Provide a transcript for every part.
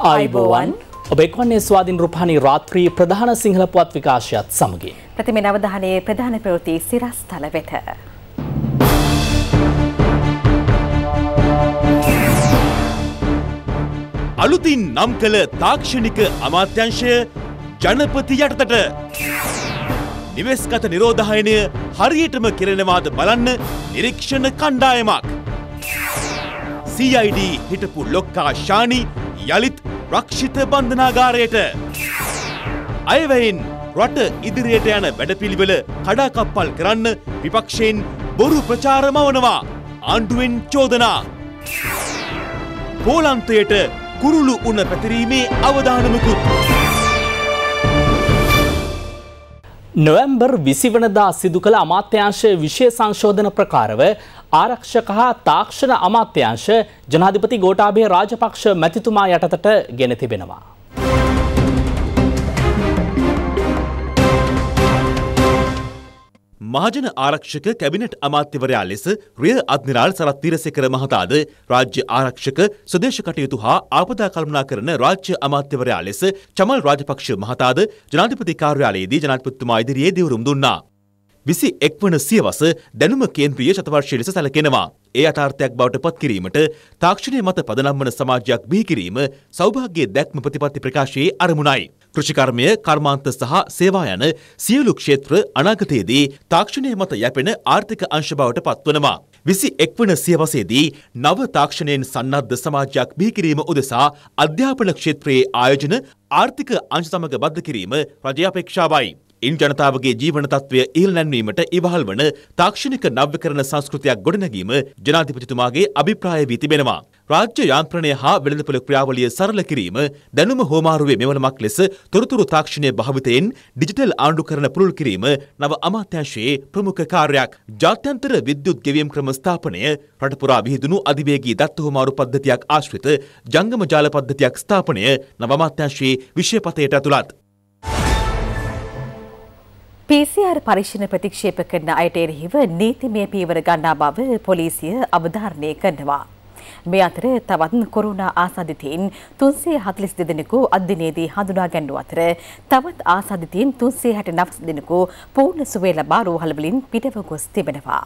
අයිබෝවන් ඔබෙක්වන්නේ ස්වාධීන් රුපාණී රාත්‍රී ප්‍රධාන සිංහල පුවත් විකාශයත් සමගින්. ප්‍රතිමෙන අවධානයේ ප්‍රධාන ප්‍රවෘති සිරස්තල වෙත. අලුතින් නම් කළ තාක්ෂණික අමාත්‍යංශය ජනපති යටතට නිවෙස්ගත නිරෝධායනය හරියටම කෙරෙනවාද බලන්න නිරීක්ෂණ කණ්ඩායමක් CID හිටපු ලොක්කා ශානි යළිත් රක්ෂිත බන්ධනාගාරයට අයවැයින් රට ඉදිරියට යන වැඩපිළිවෙල කඩාකප්පල් කරන්න විපක්ෂයෙන් බොරු ප්‍රචාර මවනවා ආණ්ඩුවෙන් චෝදනා පෝලන්තයට කුරුළු උන පැතිරීමේ අවධානමකුත් නොවැම්බර් විසිවනදා සිදු කළ අමාත්‍යංශය විශේෂ සංශෝධන ප්‍රකාරව ආරක්ෂක හා තාක්ෂණ අමාත්‍යංශ ජනාධිපති ගෝඨාභය රාජපක්ෂ මැතිතුමා යටතට ගෙන තිබෙනවා. මහජන ආරක්ෂක කැබිනට් අමාත්‍යවරයා ලෙස රිය අද්මිරාල් සරත් තීරසේකර මහතාද රාජ්‍ය ආරක්ෂක ස්වදේශ කටයුතු හා ආපදා කල්පනා කරන රාජ්‍ය අමාත්‍යවරයා ලෙස චමල් රාජපක්ෂ මහතාද ජනාධිපති කාර්යාලයේදී ජනාධිපතිතුමා ඉදිරියේ දිවුරුම් දුන්නා. විසි එක්වන සියවස දැනුම කේන්ද්‍රිය ශතවර්ශය ලෙස සැලකෙනවා. ඒ අටාර්ථයක් බවට පත් කිරීමට තාක්ෂණය මත පදනම්වන සමාජයක් බිහි කිරීම සෞභාග්‍යයේ දැක්ම ප්‍රතිපත්ති ප්‍රකාශයේ අරමුණයි. කෘෂිකර්මය, කර්මාන්ත සහ සේවා යන සියලු ක්ෂේත්‍ර අනාගතයේදී තාක්ෂණය මත යැපෙන ආර්ථික අංශ බවට පත්වනවා. විසි එක්වන සියවසේදී නව තාක්ෂණයෙන් සන්නද්ධ සමාජයක් බිහිකිරීම උදෙසා අධ්‍යාපන ක්ෂේත්‍රයේ ආයෝජන ආර්ථික අංශ සමග බද්ධ කිරීම රජය අපේක්ෂාවයි. ඉන් ජනතාවගේ ජීවන තත්ත්වය ඉහළ නැන්වීමට ඉවහල් වන තාක්ෂණික නව්‍යකරණ සංස්කෘතියක් ගොඩනැගීම ජනාධිපතිතුමාගේ අභිප්‍රාය වී තිබෙනවා. රාජ්‍ය යාන්ත්‍රණය හා වෙළඳපොළ ක්‍රියාවලිය සරල කිරීම දැනුම හෝමාරුවේ මෙවලමක් ලෙස තොරතුරු තාක්ෂණය භාවිතයෙන් ඩිජිටල් ආණ්ඩුකරණ පුළුල් කිරීම නව අමාත්‍යංශයේ ප්‍රමුඛ කාර්යයක්. ජාත්‍යන්තර විද්‍යුත් ගෙවීම් ක්‍රම ස්ථාපනය රටපුරා විහිදුණු අධිවේගී දත්ත හෝමාරු පද්ධතියක් ආශ්‍රිත ජංගම ජාල පද්ධතියක් ස්ථාපනය නව අමාත්‍යංශයේ විෂය පතයට ඇතුළත්. PCR පරීක්ෂණ ප්‍රතික්ෂේප කරන අයට එරෙහිව නීතිමය පීවර ගන්නා බව පොලිසිය අවධාරණය කරනවා. මේ අතර තවත් කොරුණා ආසාධිතයින් තුන්සේ හතලිස් දෙදෙනෙකු අධ්‍යනයේදී හඳුනා ගැන්ඩු අතර තවත් ආසාධිතයින් තුන්සේ හැට නවස් දෙනෙකු පූර්ණ සුවේ ලබා රෝහලවලින් පිටව ගොස් තිබෙනවා.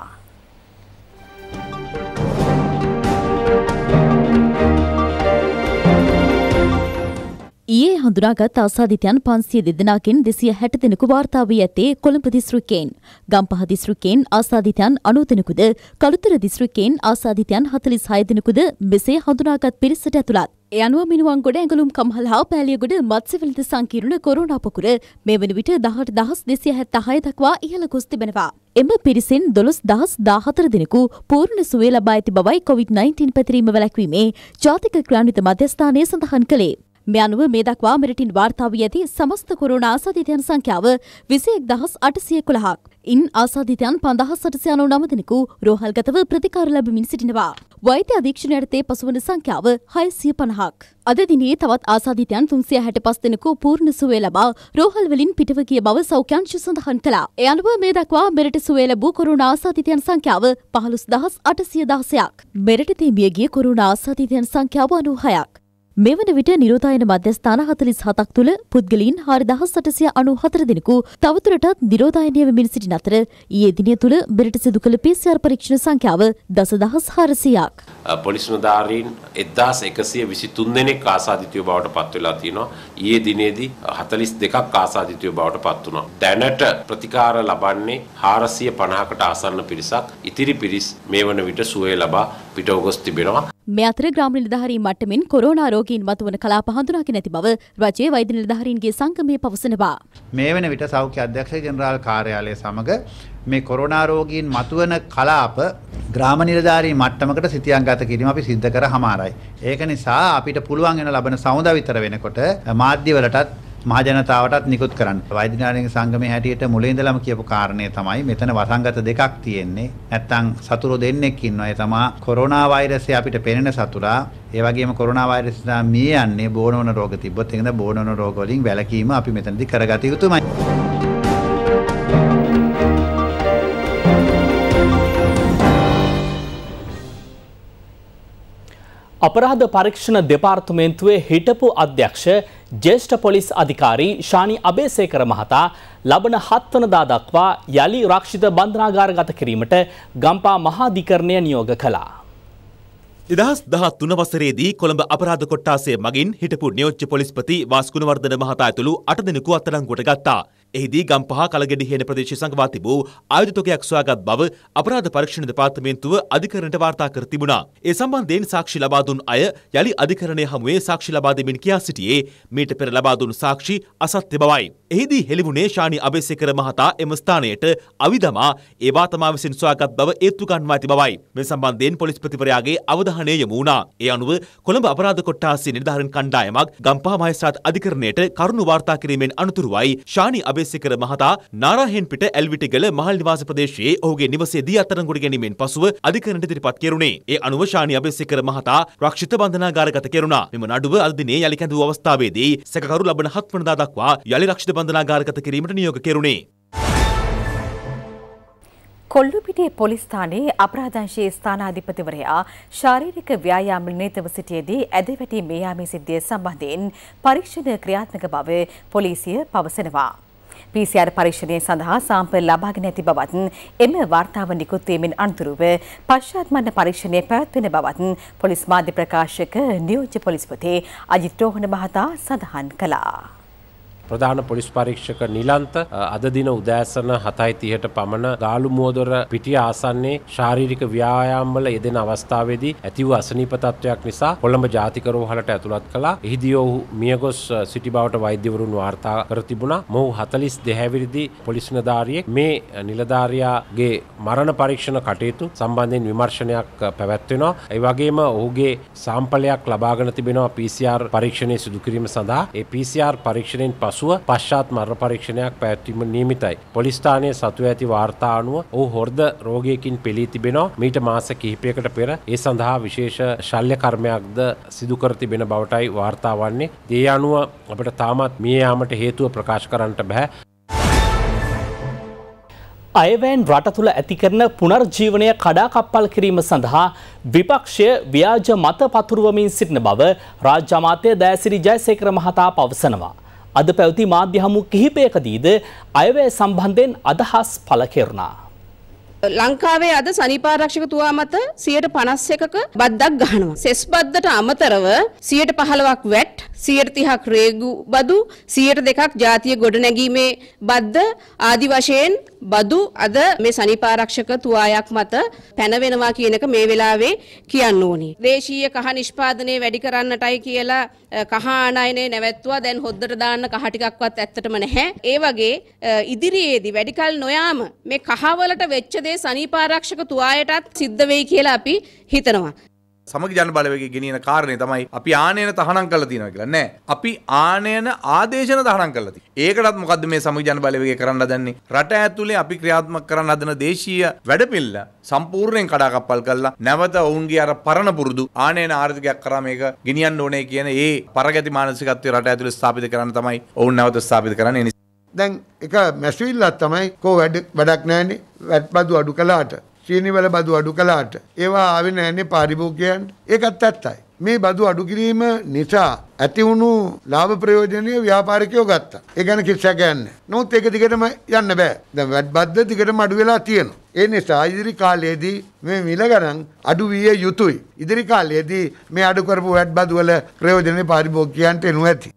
ඊයේ හඳුනාගත් ආසාධිතයන් පන්සිය දෙදෙනකින් දෙසිය හැට දෙනෙකු වාර්තා වී ඇත්තේ කොළඹ දිස්ත්‍රික්කයෙන්. ගම්පහ දිස්ත්‍රික්කයෙන් ආසාධිතයන් අනූ දෙනෙකුද, කළුතර දිස්ත්‍රික්කයෙන් ආසාධිතයන් හතලිස් හය දෙනෙකුද මෙසේ හඳුනාගත් පිරිසට ඇතුළත්. ඒ අනුව මිනුවන්ගොඩ ඇඟලුම් කම්හල් හා පෑලියගොඩ මත්ස්‍යවලද සංකීර්ණ කොරෝනා පොකුර මේ වන විට දහට දහස් දෙසිය හැත්තහය දක්වා ඉහළ ගොස් තිබෙනවා. එම පිරිසෙන් දොළොස් දහස් දාහතර දෙනෙකු පූර්ණ සුවේ ලබා ඇති බවයි කොවිD-19 පැතිරීම වැළැක්වීමේ ජාතික ක්‍රාණිත මධ්‍යස්ථානය සඳහන් කළේ. මේ අනුව මේ දක්වා මෙරටින් වාර්තා වී ඇති සමස්ත කොරෝනා ආසාදිතයන් සංඛ්‍යාව 21112ක්. ඉන් ආසාදිතයන් 5899 දෙනෙකු රෝහල්ගතව ප්‍රතිකාර ලැබමින් සිටිනවා. වෛද්‍ය අධීක්ෂණය යටතේ පසුවන සංඛ්‍යාව 650ක්. අද දිනේ තවත් ආසාදිතයන් 365 දෙනෙකු පූර්ණ සුවය ලබා රෝහල් වලින් පිටව ගිය බව සෞඛ්‍යාංශ සඳහන් කළා. ඒ අනුව මේ දක්වා මෙරට සුවය ලැබූ කොරෝනා ආසාදිතයන් සංඛ්‍යාව 15816ක්. මෙරට තීමිය ගිය කොරෝනා ආසාදිතයන් සංඛ්‍යාව 96ක්. මෙවන විට නිරෝධායන මධ්‍යස්ථාන හතලිස් හතක් තුළ පුද්ගලින් හාරි දහස් සටසය අනු හතර දෙනෙකු තවතුරටත් නිරෝධායනය වෙමින් සිටි අතර ඒ දිනය තුළ බෙරට සිදු කළ පිසිR පරීක්ෂණ සංඛ්‍යාව දස දහස් හාරසියක්. පොලිස් නිලධාරීන් 1123 දෙනෙක් ආසාදිතය බවට පත් වෙලා තියෙනවා. ඊයේ දිනේදී 42ක් ආසාදිතය බවට පත් වුණා. දැනට ප්‍රතිකාර ලබන්නේ 450කට ආසන්න පිරිසක්. ඉතිරි පිරිස් මේ වන විට සුවය ලබා පිටවගොස් තිබෙනවා. මේ අතර ග්‍රාම නිලධාරීන් මට්ටමින් කොරෝනා රෝගීන් මතුවන කලාප හඳුනාගෙන නැති බව රජයේ වෛද්‍ය නිලධාරීන්ගේ සංගමය පවසනවා. මේ වන විට සෞඛ්‍ය අධ්‍යක්ෂ ජෙනරාල් කාර්යාලය සමග මේ කොරෝනා රෝගීන් මතුවෙන කලාප ග්‍රාම නිලධාරී මට්ටමකට සිතියන්ගත කිරීම අපි සිද්ධ කරහමාරයි. ඒක නිසා අපිට පුළුවන් වෙන ලබන සමුදා විතර වෙනකොට මාධ්‍යවලටත් මහජනතාවටත් නිකුත් කරන්න. වෛද්‍යනාලික සංගමේ හැටියට මුලින් ඉඳලම කියපු කාරණේ තමයි මෙතන වසංගත දෙකක් තියෙන්නේ. නැත්තම් සතුරු දෙන්නෙක් ඉන්නවා. ඒ තමා කොරෝනා වෛරසය අපිට පෙනෙන සතුරා. ඒ වගේම කොරෝනා වෛරස් නිසා මිය යන්නේ බෝනවන රෝග තිබ්බොත් ඒකද බෝනවන රෝග වලින් වැළකීම අපි මෙතනදී කරගත යුතුමයි. අපරාධ පරීක්ෂණ දෙපාර්තමේන්තුවේ හිටපු අධ්‍යක්ෂ ජේෂ්ඨ පොලිස් අධිකාරී ශානි අබේසේකර මහතා ලබන හත්වනදා දක්වා යළි රක්ෂිත බන්ධනාගාරගත කිරීමට ගම්පා මහාධිකරණය නියෝග කළා. දෙදහස් දහත් තුන වසරේදී කොළඹ අපරාධ කොට්ටාසය මගින් හිටපු නියෝච්ච පොලිස්පති වාස්කුණවර්ධන මහතා ඇතුළු අට දෙනෙකු අත්තරංගුවට ගත්තා. එහිදී ගම්පහ කලගෙඩිහේන ප්‍රදේශය සංගවා තිබූ ආයුධතොගයක් සොයාගත් බව අපරාධ පරීක්ෂණ දෙපාර්තමේන්තුව අධිකරණයට වාර්තා කර තිබුණා. ඒ සම්බන්ධයෙන් සාක්ෂි ලබා දුන් අය යලි අධිකරණය හමුවේ සාක්ෂි ලබා දෙමින් කියා සිටියේ මීට පෙර ලබා දුන් සාක්ෂි අසත්‍ය බවයි. එහිදී හෙළිවුණේ ශානි අබේසේකර මහතා එම ස්ථානයට අවිදමා ඒවා තමා විසින් සොයාගත් බව ඒත්තු ගන්වා ඇති බවයි. මේ සම්බන්ධයෙන් පොලිස්පතිවරයාගේ අවධානය යොමු වුණා. ඒ අනුව කොළඹ අපරාධ කොට්ටාසි නිර්ධාරණ කණ්ඩායමක් ගම්පහ මහේස්ත්‍රාත් අධිකරණයට කරුණු වාර්තා කිරීමෙන් අනතුරුවයි ශානි අබේ කුලේසිකර මහතා නාරාහෙන්පිට ඇල්විටිගල මහල් නිවාස ප්‍රදේශයේ ඔහුගේ නිවසේදී අත්අඩංගුවට ගැනීමෙන් පසුව අධිකරණයට ඉදිරිපත් කෙරුණේ. ඒ අනුව ශානි අබේසිකර මහතා රක්ෂිත බන්ධනාගාරගත කෙරුණා. මෙම නඩුව අද දිනේ යලි කැඳවූ අවස්ථාවේදී සැකකරු ලබන 7 වනදා දක්වා යලි රක්ෂිත බන්ධනාගාරගත කිරීමට නියෝග කෙරුණේ. කොල්ලුපිටිය පොලිස්ථානයේ අපරාධංශයේ ස්ථානාධිපතිවරයා ශාරීරික ව්‍යායාම නිරතව සිටියේදී ඇදවැටි මේ යාමේ සිද්ධිය සම්බන්ධයෙන් පරීක්ෂණ ක්‍රියාත්මක බව පොලිසිය පවසනවා. PCR පරීක්ෂණය සඳහා සාම්පල් ලබාගෙන ඇති බවත් එම වාර්තාව නිකුත් වීමෙන් අනතුරුව පශ්චාත් මරණ පරීක්ෂණය පැවැත්වෙන බවත් පොලිස් මාධ්‍ය ප්‍රකාශක නියෝජ්‍ය පොලිස්පති අජිත් රෝහණ මහතා සඳහන් කළා. ප්‍රධාන පොලිස් පරීක්ෂක නිලන්ත අද දින උදෑසන 7:30ට පමණ ගාලුමුවදොර පිටිය ආසන්නයේ ශාරීරික ව්‍යායාම්වල යෙදෙන අවස්ථාවේදී ඇති වූ අසනීප තත්වයක් නිසා කොළඹ ජාතික රෝහලට ඇතුළත් කළා. එහිදී ඔහු මියගොස් සිටි බවට වෛද්‍යවරුන් වාර්තා කර තිබුණා. මොහු 42 හැවිරිදි පොලිස් නිලධාරියෙක් මේ නිලධාරියාගේ මරණ පරීක්ෂණ කටයුතු සම්බන්ධයෙන් විමර්ශනයක් පැවැත්වෙනවා. ඒ වගේම ඔහුගේ සාම්පලයක් ලබාගෙන තිබෙනවා PCR පරීක්ෂණය සිදු කිරීම සඳහා. ඒ PCR පරීක්ෂණයෙන් පසු පසුව පශ්චාත් මර පරීක්ෂණයක් පැවැත්වීම නියමිතයි. පොලිස්ථානය සතු ඇති වාර්තා අනුව ඔහු හොර්ද රෝගයකින් පෙළී තිබෙනවා මීට මාස කිහිපයකට පෙර ඒ සඳහා විශේෂ ශල්්‍ය කර්මයක්ද සිදුකර තිබෙන බවටයි වාර්තා වන්නේ. දේ අනුව අපට තාමත් මිය යාමට හේතුව ප්‍රකාශ කරන්නට බැහැ. අයවැන් රට තුළ ඇති කරන පුනර්ජීවනය කඩාකප්පල් කිරීම සඳහා විපක්ෂය ව්‍යාජ මත පතුරුවමින් සිටින බව රාජ්‍යමාතය දෑසිරි ජයසේකර මහතා පවසනවා. අද පැවති මාධ්‍ය හමු කිහිපයකදීද අයවැය සම්බන්ධයෙන් අදහස් පළ කෙරුණා. ලංකාවේ අද සනිපාරක්ෂක තුවා මත සියයට පනස් එකක බද්දක් ගහනවා. සෙස් බද්දට අමතරව සියයට පහළවක් වැට් සියර්තිහක් රේගු බදු සියට දෙකක් ජාතිය ගොඩනැගීමේ බද්ධ ආදි වශයෙන් බදු අද මේ සනිපාරක්ෂක තුවායක් මත පැනවෙනවා කියන එක මේ වෙලාවේ කියන්න ඕනි. දේශීය කහ නිෂ්පාදනය වැඩි කරන්නටයි කියලා කහ ආනයනය නැවැත්තුවා දැන් හොද්දට දාන්න කහ ටිකක්වත් ඇත්තටම නැහැ. ඒ වගේ ඉදිරියේදී වැඩිකල් නොයාම මේ කහවලට වෙච්ච දේ සනිපාරක්ෂක තුවායටත් සිද්ධ වෙයි කියලා අපි හිතනවා. සමග ජන බලවේගය ගෙනියන කාරණේ තමයි අපි ආනයන තහනම් කරලා තියෙනවා කියලා නෑ. අපි ආනයන ආදේශන තහනම් කරලා තියෙනවා. ඒකටත් මොකද්ද මේ සමග ජන බලවේගය කරන්න හදන්නේ? රට ඇතුලේ අපි ක්‍රියාත්මක කරන්න හදන දේශීය වැඩපිළිවෙල සම්පූර්ණයෙන් කඩාකප්පල් කරලා නැවත ඔවුන්ගේ අර පරණ පුරුදු ආනයන ආර්ථිකයක් කරා මේක ගෙනියන්න ඕනේ කියන ඒ පරගති මානසිකත්වය රට ඇතුලේ ස්ථාපිත කරන්න තමයි ඔවුන් නැවත ස්ථාපිත කරන්නේ. දැන් එක මැස්විල්ලක් තමයි කෝ වැඩක් නෑනේ වැට්පතු අඩු කළාට චීනිවල බදු අඩු කළාට ඒවා ආවේ නැන්නේ පාරිභෝගිකයන්ට ඒකත් ඇත්තයි මේ බදු අඩු කිරීම නිසා ඇති වුණු ලාභ ප්‍රයෝජනීය ව්‍යාපාරිකයෝ ගත්තා. ඒ ගැන කිසියක් ගන්න. නමුත් ඒක දිගටම යන්න බෑ. දැන් වැඩබද්ද දිගටම අඩු වෙලා තියෙනවා. ඒ නිසා ඉදිරි කාලයේදී මේ මිල ගණන් අඩු විය යුතුයි. ඉදිරි කාලයේදී මේ අඩු කරපු වැඩබදු වල ප්‍රයෝජනේ පාරිභෝගිකයන්ට එනු ඇති.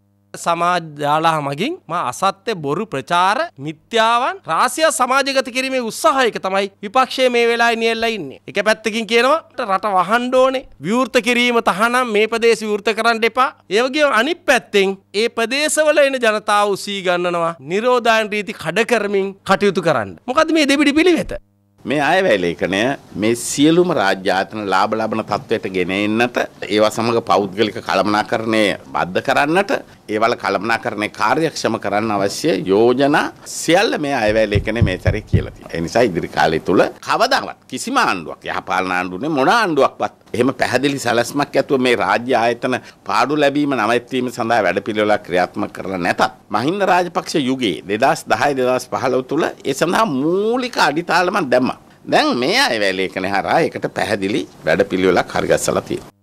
සමාජ දාලා මගින් මා අසත්‍ය බොරු ප්‍රචාර මිත්‍යාවන් රාසිය සමාජගත කිරීමේ උත්සාහයක තමයි විපක්ෂයේ මේ වෙලාවේ නියැලලා ඉන්නේ. එක පැත්තකින් කියනවා රට වහන්න ඕනේ. විවෘත කිරීම තහනම් මේ ප්‍රදේශ විවෘත කරන්න එපා. ඒ වගේම අනිත් පැත්තෙන් ඒ ප්‍රදේශවල එන ජනතාව උසී ගන්නනවා. නිරෝධායන රීති කඩ කරමින් කටයුතු කරන්න. මොකද මේ දෙබිඩි පිළිවෙත? මේ අයවැය ලේඛනය මේ සියලුම රාජ්‍ය ආයතන ලාභ ලබන තත්වයට ගෙන එන්නට ඒවා සමග පෞද්ගලික කළමනාකරණය බද්ධ කරන්නට ඒවල කළමනාකරණය කාර්යක්ෂම කරන්න අවශ්‍ය යෝජනා සියල්ල මේ අයවැය ලේඛනයේ මේ සැරේ කියලා තියෙනවා. ඒ නිසා ඉදිරි කාලය තුල කවදාවත් කිසිම ආණ්ඩුවක් යහපාලන ආණ්ඩුවනේ මොන ආණ්ඩුවක්වත් එහෙම පැහැදිලි සැලැස්මක් ඇතුව මේ රාජ්‍ය ආයතන පාඩු ලැබීම නවත්වීම සඳහා වැඩපිළිවෙලක් ක්‍රියාත්මක කරලා නැතත් මහින්ද රාජපක්ෂ යුගයේ 2010 2015 තුල ඒ සඳහා මූලික අඩිතාලමක් දැම්මා. දැන් මේ අයවැය ලේඛනය හරහා ඒකට පැහැදිලි වැඩපිළිවෙලක් හරිගස්සලා තියෙනවා.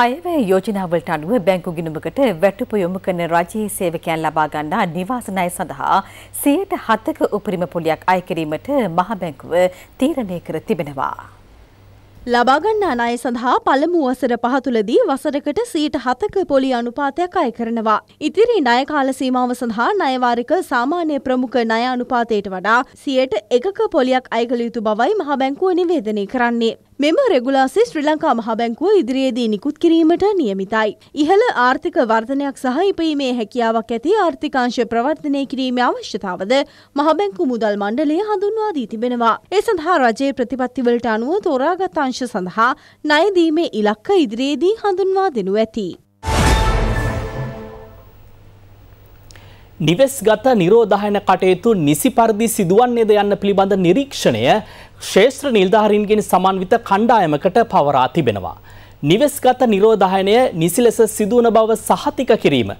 අයවැය යෝජනාවලට අනුව බැංකු ගිණුමකට වැටුප යොමු කරන රජයේ සේවකයන් ලබා ගන්නා නිවාස ණය සඳහා 107ක උපරිම පොලියක් අය කිරීමට මහ බැංකුව තීරණය කර තිබෙනවා. ලබා ගන්නා ණය සඳහා පළමු වසර පහ තුලදී වසරකට 107ක පොලි අනුපාතයක් අය කරනවා. ඉතිරි ණය කාල සීමාව සඳහා ණය වාරික සාමාන්‍ය ප්‍රමුඛ ණය අනුපාතයට වඩා 101ක පොලියක් අය කළ යුතු බවයි මහ බැංකුව නිවේදනය කරන්නේ. මෙම රෙගුලාසි ශ්‍රී ලංකා මහ බැංකුව ඉදිරියේදී නිකුත් කිරීමට නියමිතයි. ඉහළ ආර්ථික වර්ධනයක් සහ ඉපීමේ හැකියාවක් ඇති ආර්ථිකාංශ ප්‍රවර්ධනය කිරීමේ අවශ්‍යතාවද මහ බැංකු මුදල් මණ්ඩලය හඳුන්වා දී තිබෙනවා. ඒ සඳහා රජයේ ප්‍රතිපත්තිවලට අනුව තෝරාගත් අංශ සඳහා ණය දීමේ ඉලක්ක ඉදිරියේදී හඳුන්වා දෙනු ඇති. නිවෙස්ගත නිරෝධායන කටයුතු නිසි පරිදි සිදුවන්නේද යන්න පිළිබඳ නිරීක්ෂණය ශේෂ්ත්‍ර නිල්ධාරීන්ගෙන් සමන්විත කණ්ඩායමකට පවරා තිබෙනවා. නිවෙස්ගත නිරෝධායනය නිසි ලෙස සිදුවන බව සහතික කිරීම.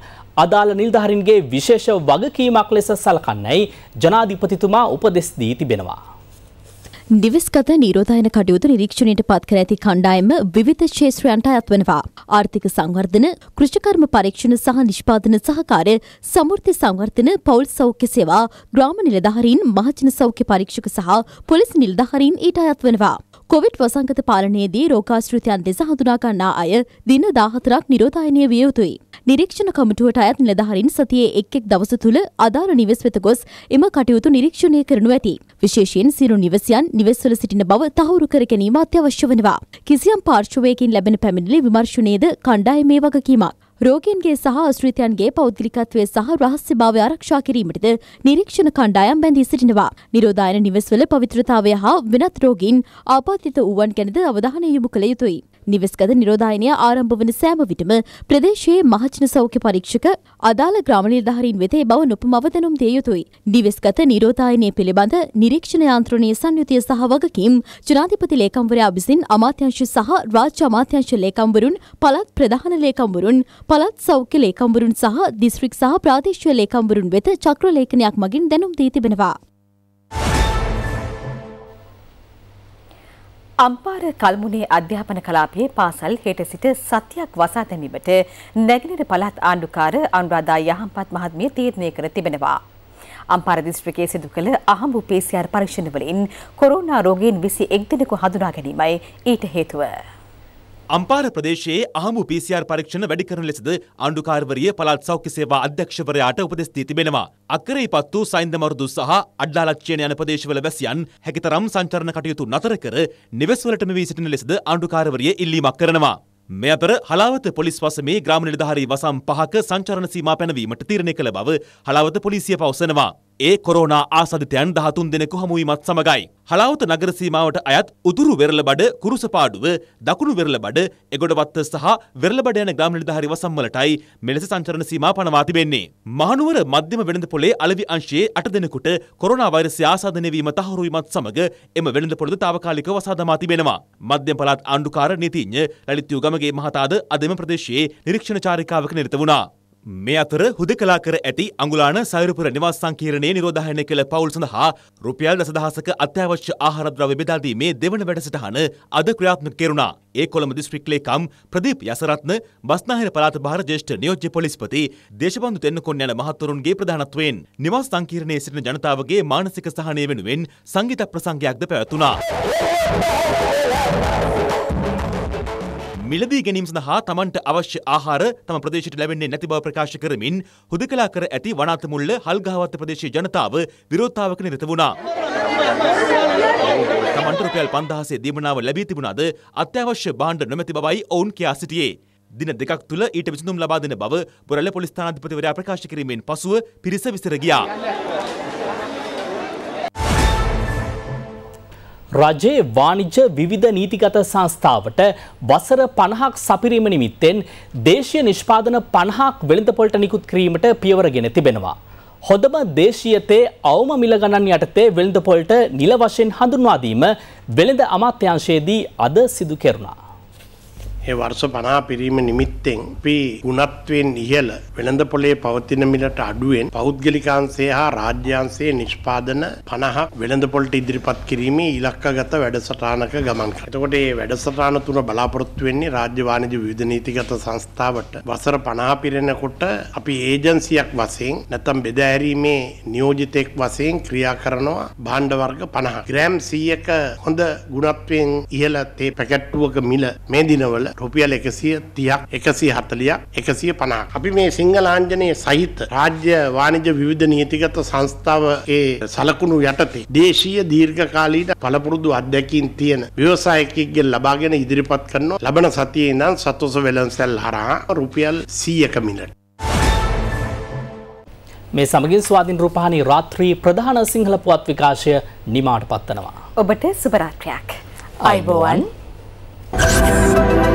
අදාළ නිල්ධාරින්ගේ විශේෂ වගකීමක් ලෙස සලකන්නයි ජනාධිපතිතුමා උපදෙස් දී තිබෙනවා. දිවිස්ගත නීරෝධායන කටයුතු නිරීක්ෂණයට පත් කර ඇති කණ්ඩායම විවිධ ක්ෂේත්‍රයන්ට අයත්වනවා. ආර්ථික සංවර්ධන, කෘෂිකර්ම පරීක්ෂණ සහ නිෂ්පාදන සහකාරය, සමෘද්ධි සංවර්ධන, පවුල් සෞඛ්‍ය සේවා, ග්‍රාම නිලධාරීන්, මහජන සෞඛ්‍ය පරීක්ෂක සහ පොලිස් නිලධාරීන් ඊට අයත්වනවා. කොවිඩ් වසංගත පාලනයේදී රෝගාශ්‍රිතයන් දෙස හඳුනාගන්නා අය දින 14ක් නිරෝධායනය විය යුතුයි. නිරීක්ෂණ කමිටුවට අයත් නිලධාරීන් සතියේ එක් එක් දවස තුල අදාළ නිවෙස් වෙත ගොස් එම කටයුතු නිරීක්ෂණය කරනු ඇති. විශේෂයෙන් සිරු නිවසයන් නිවෙස්වල සිටින බව තහවුරු කර ගැනීම අත්‍යවශ්‍ය වෙනවා. කිසියම් පාර්ශ්වයකින් ලැබෙන පැමිණිලි විමර්ශනයේද කණ්ඩායමේ වගකීමක්. රෝගීන්ගේ සහ ආශ්‍රිතයන්ගේ පෞද්ගලිකත්වය සහ රහස්‍යභාවය ආරක්ෂා කිරීමටද නිරීක්ෂණ කණ්ඩායම් බැඳී සිටිනවා. නිරෝධායන නිවෙස්වල පවිත්‍රතාවය හා වෙනත් රෝගීන් ආපත්‍ිත වූවන් ගැනද අවධානය යොමු කළ යුතුයි. නිවෙස්ගත නිරෝධායනය ආරම්භ වන සෑම විටම ප්‍රදේශයේ මහජන සෞඛ්‍ය පරීක්ෂක අදාළ ග්‍රාම නිලධාරීන් වෙත බව නොපමව දැනුම් දිය යුතුයි. නිවෙස්ගත නිරෝධායනය පිළිබඳ නිරීක්ෂණ යාන්ත්‍රණයේ සංයුතිය සහ වගකීම් ජනාධිපති ලේකම්වරයා විසින් අමාත්‍යංශ සහ රාජ්‍ය අමාත්‍යංශ ලේකම්වරුන් පළත් ප්‍රධාන ලේකම්වරුන් පළත් සෞඛ්‍ය ලේකම්වරුන් සහ දිස්ත්‍රික් සහ ප්‍රාදේශීය ලේකම්වරුන් වෙත චක්‍ර ලේඛනයක් මගින් දැනුම් දී තිබෙනවා. අම්පාර කල්මුණේ අධ්‍යාපන කලාපයේ පාසල් හෙට සිට සතියක් වසා දැමීමට නැගෙනහිර පළාත් ආණ්ඩුකාර අනුරාධා යහම්පත් මහත්මිය තීරණය කර තිබෙනවා. අම්පාර දිස්ත්‍රික්කයේ සිදු කළ අහඹු PCR පරීක්ෂණවලින් කොරෝනා රෝගීන් 21 දෙනෙකු හඳුනා ගැනීමයි ඊට හේතුව. අම්පාර ප්‍රදේශයේ අහමු PCR පරීක්ෂණ වැඩි කරන ලෙසද ආණ්ඩුකාරවරිය පළාත් සෞඛ්‍ය සේවා අධ්‍යක්ෂවරයාට උපදෙස් දී තිබෙනවා. අක්කරේපත් වූ සයින්ද මරුදු සහ අඩ්ඩාලච්චේන යන ප්‍රදේශවල වැසියන් හැකිතරම් සංචරණ කටයුතු නතර කර නිවෙස්වලට මෙවී සිටින ලෙසද ආණ්ඩුකාරවරිය ඉල්ලීමක් කරනවා. මේ අතර හලාවත පොලිස් වසමේ ග්‍රාම නිලධාරී වසම් පහක සංචරණ සීමා පැනවීමට තීරණය කළ බව හලාවත පොලිසිය පවසනවා. ඒ කොරෝනා ආසාධිතයන් 13 දෙනෙකු හමුවීමත් සමගයි. හලාවත නගර සීමාවට අයත් උතුරු වෙරළබඩ කුරුසපාඩුව, දකුණු වෙරළබඩ, එගොඩවත්ත සහ වෙරළබඩ යන ග්‍රාම නිලධාරි වසම්වලටයි මෙලෙස සංචරණ සීමා පනවා තිබෙන්නේ. මහනුවර මධ්‍යම වෙළඳ පොලේ අලවි අංශයේ 8 දෙනෙකුට කොරෝනා වෛරසය ආසාදනය වීම තහවුරු වීමත් සමග එම වෙළඳ පොළද తాවකාලිකව සාදමා තිබෙනවා. මධ්‍යම පළාත් ආණ්ඩුකාර නීතිඥ ලලිත් යුගමගේ මහතාද අදම ප්‍රදේශයේ නිරීක්ෂණ චාරිකාවක නිරත වුණා. මේ අතර හුදකලා කර ඇති අඟුලාන සෛරපුර නිවාස සංකීර්ණයේ නිරෝධායනය කළ පවුල් සඳහා රුපියල් දසදහසක අත්‍යවශ්‍ය ආහාරද්‍රව්‍ය බෙදා දීමේ දෙවන වැඩසටහන අද ක්‍රියාත්මක කෙරුණා. ඒ කොළඹ දිස්ත්‍රික් ලේකම් ප්‍රදීප් යසරත්න බස්නාහිර පළාත භාර ජ්‍යෙෂ්ඨ නියෝජ්‍ය පොලිස්පති දේශබන්දු තෙන්නකොන් යන මහත්වරුන්ගේ ප්‍රධානත්වයෙන් නිවාස සංකීර්ණයේ සිටින ජනතාවගේ මානසික සහනය වෙනුවෙන් සංගීත ප්‍රසංගයක්ද පැවැතුණා. මිලදී ගැනීම සඳහා තමන්ට අවශ්‍ය ආහාර තම ප්‍රදේශයට ලැබෙන්නේ නැති බව ප්‍රකාශ කරමින් හුදකලා කර ඇති වනාතමුල්ල හල්ගහවත්ත ප්‍රදේශයේ ජනතාව විරෝධතාවක නිරත වුණා. තමන්ට රුපියල් 5000 දීමනාව ලැබී තිබුණාද අත්‍යවශ්‍ය භාණ්ඩ නොමැති බවයි ඔවුන් කියා සිටියේ. දින දෙකක් තුළ ඊට විසඳුම් ලබා දෙන බව බොරැල්ල පොලිස් ස්ථානාධිපතිවරයා ප්‍රකාශ කිරීමෙන් පසුව පිරිස විසිර ගියා. රජයේ වාණිජ්‍ය විවිධ නීතිගත සංස්ථාවට වසර පණහක් සපිරීම නිමිත්තෙන් දේශය නිෂ්පාදන පණහක් වෙළඳපොලට නිකුත් කිරීමට පියවරගෙන තිබෙනවා. හොඳම දේශීයතේ අවම මිල ගණන් යටතේ වෙළඳපොලට නිල වශයෙන් හඳුන්වාදීම වෙළඳ අමාත්‍යංශයේදී අද සිදු කෙරුණා. ඒ වර්ෂ 50 පිරීම නිමිත්තෙන් අපි ගුණත්වයෙන් ඉහළ වෙළඳ පොලේ පවතින මිලට අඩුවෙන් පෞද්ගලිකාංශය හා රාජ්‍යාංශයේ නිෂ්පාදන 50ක් වෙළඳ පොලට ඉදිරිපත් කිරීමේ ඉලක්කගත වැඩසටහනක ගමන් කරනවා. එතකොට මේ වැඩසටහන තුන බලාපොරොත්තු වෙන්නේ රාජ්‍ය වාණිජ විවිධ නීතිගත සංස්ථාවට වසර 50 පිරෙනකොට අපි ඒජන්සියක් වශයෙන් නැත්නම් බෙදා හැරීමේ නියෝජිතෙක් වශයෙන් ක්‍රියා කරනවා භාණ්ඩ වර්ග 50. ග්‍රෑම් 100ක හොඳ ගුණත්වයෙන් ඉහළ තේ පැකට්ටුවක මිල මේ දිනවල රුපියල් එකසිය තියක් එකසිය හතලියක් එකසිය පනා. අපි මේ සිංහලාංජනයේ සහිත රාජ්‍ය වාණිජ විවිධ නීතිගත සංස්ථාවගේ සලකුණු යටතේ දේශීය දීර්ඝකාලීන පළපුරුදු අධ්‍යක්ීන් තියෙන ව්‍යවසායකයෙක්ගෙන් ලබාගෙන ඉදිරිපත් කරන ලබන සතියේ ඉඳන් සතුස වෙළඳසැල් හරහා රුපියල් 100ක මිලට මේ සමගින් ස්වාධීන් රූපහානි රාත්‍රී ප්‍රධාන සිංහල පුවත් විකාශය නිමාට පත්වනවා. ඔබට සුබරාත්‍රයක්. අයිබෝවන්. Thank you.